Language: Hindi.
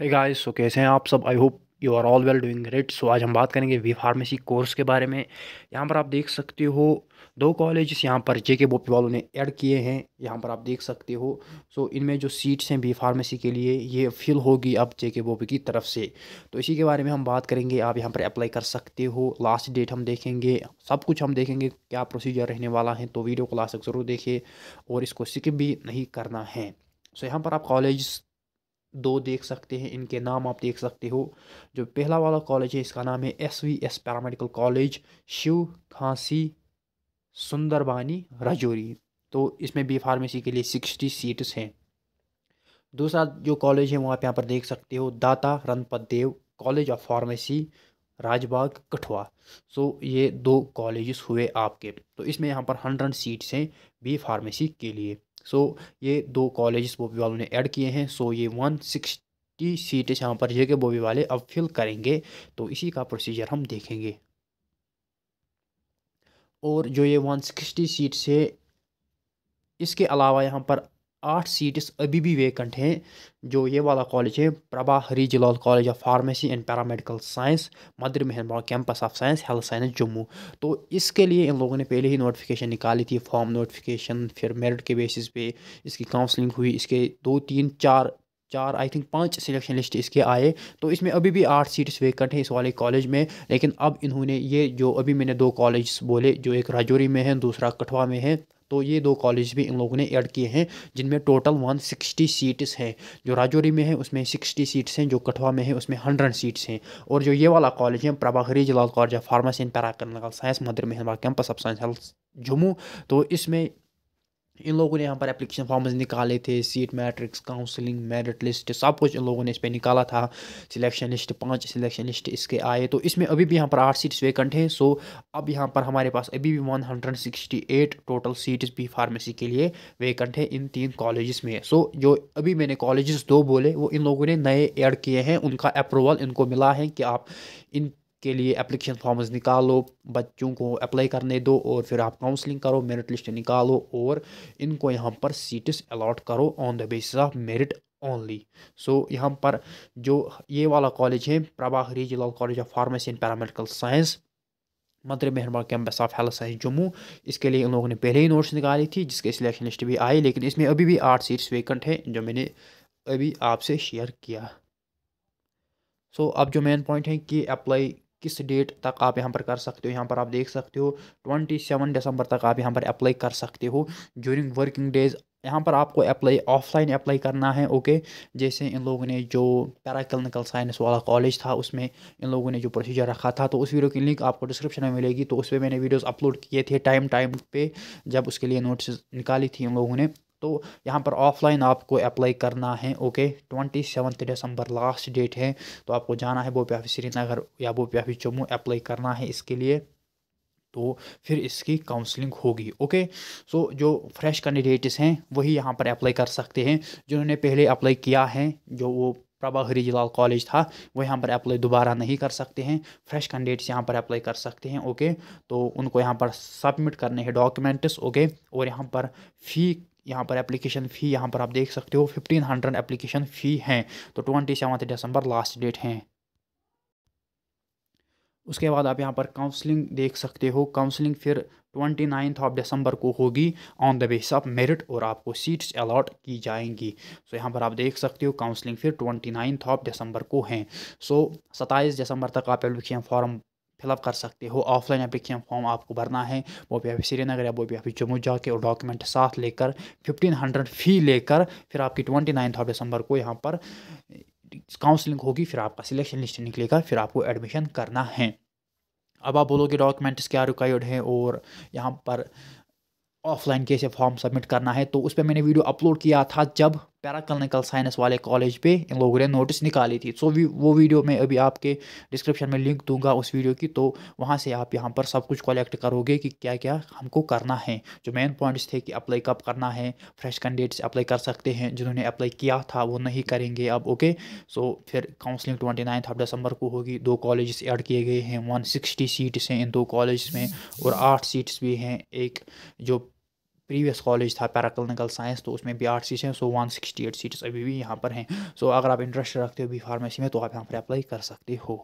है गाइस सो कैसे हैं आप सब I hope you are all well doing great so आज हम बात करेंगे वी फार्मेसी कोर्स के बारे में यहाँ पर आप देख सकते हो दो कॉलेज यहाँ पर जे के बोपी वालों ने ऐड किए हैं यहाँ पर आप देख सकते हो सो so, इनमें जो सीट्स हैं बी फार्मेसी के लिए ये फिल होगी अब जे के बोपी की तरफ से तो इसी के बारे में हम बात करेंगे आप यहाँ पर अप्लाई कर सकते हो लास्ट डेट हम देखेंगे सब कुछ हम देखेंगे क्या प्रोसीजर रहने वाला है तो वीडियो को लास्ट तक ज़रूर देखिए और इसको स्किप भी नहीं करना है सो so, यहाँ पर आप कॉलेज दो देख सकते हैं इनके नाम आप देख सकते हो जो पहला वाला कॉलेज है इसका नाम है S V S paramedical college Shiv खांसी सुंदरबानी राजौरी तो इसमें बी फार्मेसी के लिए सिक्सटी सीट्स हैं दूसरा जो कॉलेज है वो आप यहाँ पर देख सकते हो Data Ranpat Dev college of pharmacy Rajbagh Kathua so ये दो कॉलेजेस हुए आपके तो इसमें यहाँ पर हंड्रेड सीट्स हैं बी फार्मेसी के लिए सो ये दो कॉलेज बॉबी वालों ने ऐड किए हैं सो ये वन सिक्सटी सीटें यहाँ पर जगह बॉबी वाले अब फिल करेंगे तो इसी का प्रोसीजर हम देखेंगे और जो ये वन सिक्सटी सीट से इसके अलावा यहाँ पर आठ सीट्स अभी भी वेकेंट हैं जो ये वाला कॉलेज है Prabha Hari Jalal college of pharmacy and paramedical science mother Mehanbagh campus of science health science Jammu तो इसके लिए इन लोगों ने पहले ही नोटिफिकेशन निकाली थी फॉर्म नोटिफिकेशन फिर मेरिट के बेसिस पे इसकी काउंसलिंग हुई इसके दो तीन चार चार आई थिंक पांच सिलेक्शन लिस्ट इसके आए तो इसमें अभी भी आठ सीट्स वेकेंट हैं इस वाले कॉलेज में लेकिन अब इन्होंने ये जो अभी मैंने दो कॉलेज बोले जो एक राजौरी में है दूसरा कठवा में है तो ये दो कॉलेज भी इन लोगों ने ऐड किए हैं जिनमें टोटल वन सिक्सटी सीट्स हैं जो राजौरी में है उसमें सिक्सटी सीट्स हैं जो कठवा में है उसमें हंड्रेड सीट्स हैं और जो ये वाला कॉलेज है प्रभाखरी जिला कॉलेज ऑफ फार्मेसी एंड पैराकल science mother Mehanbagh campus of science health Jammu तो इसमें इन लोगों ने यहाँ पर एप्लीकेशन फॉर्म्स निकाले थे seat matrix counselling merit list सब कुछ इन लोगों ने इस पर निकाला था सिलेक्शन लिस्ट पांच सिलेक्शन लिस्ट इसके आए तो इसमें अभी भी यहाँ पर आठ सीट्स वेकेंट हैं सो अब यहाँ पर हमारे पास अभी भी 168 टोटल सीट्स भी फार्मेसी के लिए वेकेंट है इन तीन कॉलेज़ में सो जो अभी मैंने कॉलेज दो बोले वो इन लोगों ने नए ऐड किए हैं उनका अप्रूवल इनको मिला है कि आप इन के लिए एप्लीकेशन फॉर्म्स निकालो बच्चों को अप्लाई करने दो और फिर आप काउंसलिंग करो मेरिट लिस्ट निकालो और इनको यहाँ पर सीट्स अलाट करो on the basis of merit only so so, यहाँ पर जो ये वाला कॉलेज है Prabha regional college of pharmacy and paramedical science मंत्री Mehrban campus of health science Jammu इसके लिए इन लोगों ने पहले ही नोट्स निकाली थी जिसके सिलेक्शन लिस्ट भी आई लेकिन इसमें अभी भी आठ सीट्स वेकेंट हैं जो मैंने अभी आपसे शेयर किया सो so, अब जो मेन पॉइंट है कि अप्लाई किस डेट तक आप यहाँ पर कर सकते हो यहाँ पर आप देख सकते हो ट्वेंटी सेवन दिसंबर तक आप यहाँ पर अप्लाई कर सकते हो ज्यूरिंग वर्किंग डेज यहाँ पर आपको अप्लाई ऑफलाइन अप्लाई करना है ओके जैसे इन लोगों ने जो पैरा क्लिनिकल साइंस वाला कॉलेज था उसमें इन लोगों ने जो प्रोसीजर रखा था तो उस वीडियो की लिंक आपको डिस्क्रिप्शन में मिलेगी तो उस पर मैंने वीडियोस अपलोड किए थे टाइम टाइम पे जब उसके लिए नोटिस निकाली थी इन लोगों ने तो यहाँ पर ऑफलाइन आपको अप्लाई करना है okay twenty seventh December last date है तो आपको जाना है बोपी ऑफिस श्रीनगर या बोपी ऑफिस जम्मू अप्लाई करना है इसके लिए तो फिर इसकी काउंसलिंग होगी ओके सो जो फ्रेश कैंडिडेट्स हैं वही यहाँ पर अप्लाई कर सकते हैं जिन्होंने पहले अप्लाई किया है जो वो प्रभा हरिजलाल कॉलेज था वो यहाँ पर अप्लाई दोबारा नहीं कर सकते हैं फ्रेश कैंडिडेट्स यहाँ पर अप्लाई कर सकते हैं ओके तो उनको यहाँ पर सबमिट करने हैं डॉक्यूमेंट्स ओके और यहाँ पर फ़ी यहाँ पर एप्लीकेशन फ़ी यहाँ पर आप देख सकते हो फिफ्टीन हंड्रेड एप्लीकेशन फ़ी हैं तो twenty seven December last date हैं उसके बाद आप यहाँ पर काउंसलिंग देख सकते हो काउंसलिंग फिर ट्वेंटी नाइन्थ ऑफ दिसंबर को होगी on the base of merit और आपको सीट्स अलॉट की जाएंगी सो so, यहाँ पर आप देख सकते हो काउंसलिंग फिर ट्वेंटी नाइन्थ ऑफ दिसंबर को हैं सो सत्ताईस दिसंबर तक आप एप्लीकेशन फॉर्म फिलअप कर सकते हो ऑफलाइन एप्लीकेशन फॉर्म आपको भरना है वो भी आप श्रीनगर या वो भी आप जम्मू जाके और डॉक्यूमेंट साथ लेकर फिफ्टीन हंड्रेड फ़ी लेकर फिर आपकी ट्वेंटी नाइन्थ ऑफ दिसंबर को यहाँ पर काउंसलिंग होगी फिर आपका सिलेक्शन लिस्ट निकलेगा फिर आपको एडमिशन करना है अब आप बोलोगे डॉक्यूमेंट्स क्या रिक्वायर्ड हैं और यहाँ पर ऑफलाइन कैसे फॉर्म सबमिट करना है तो उस पर मैंने वीडियो अपलोड किया था जब क्लिनिकल साइंस वाले कॉलेज पे इन लोगों ने नोटिस निकाली थी सो वी वो वीडियो मैं अभी आपके डिस्क्रिप्शन में लिंक दूंगा उस वीडियो की तो वहाँ से आप यहाँ पर सब कुछ कलेक्ट करोगे कि क्या क्या हमको करना है जो मेन पॉइंट्स थे कि अप्लाई कब करना है फ्रेश कैंडिडेट्स अप्लाई कर सकते हैं जिन्होंने अप्लाई किया था वो नहीं करेंगे अब ओके सो फिर counselling twenty ninth of December को होगी दो कॉलेज ऐड किए गए हैं वन सिक्सटी सीट्स हैं इन दो कॉलेज में और आठ सीट्स भी हैं एक जो प्रीवियस कॉलेज था पैराक्लिनिकल साइंस तो उसमें भी आठ सीटें हैं so one sixty eight seats अभी भी यहाँ पर हैं सो अगर आप इंटरेस्ट रखते हो बी फार्मेसी में तो आप यहाँ पर अप्लाई कर सकते हो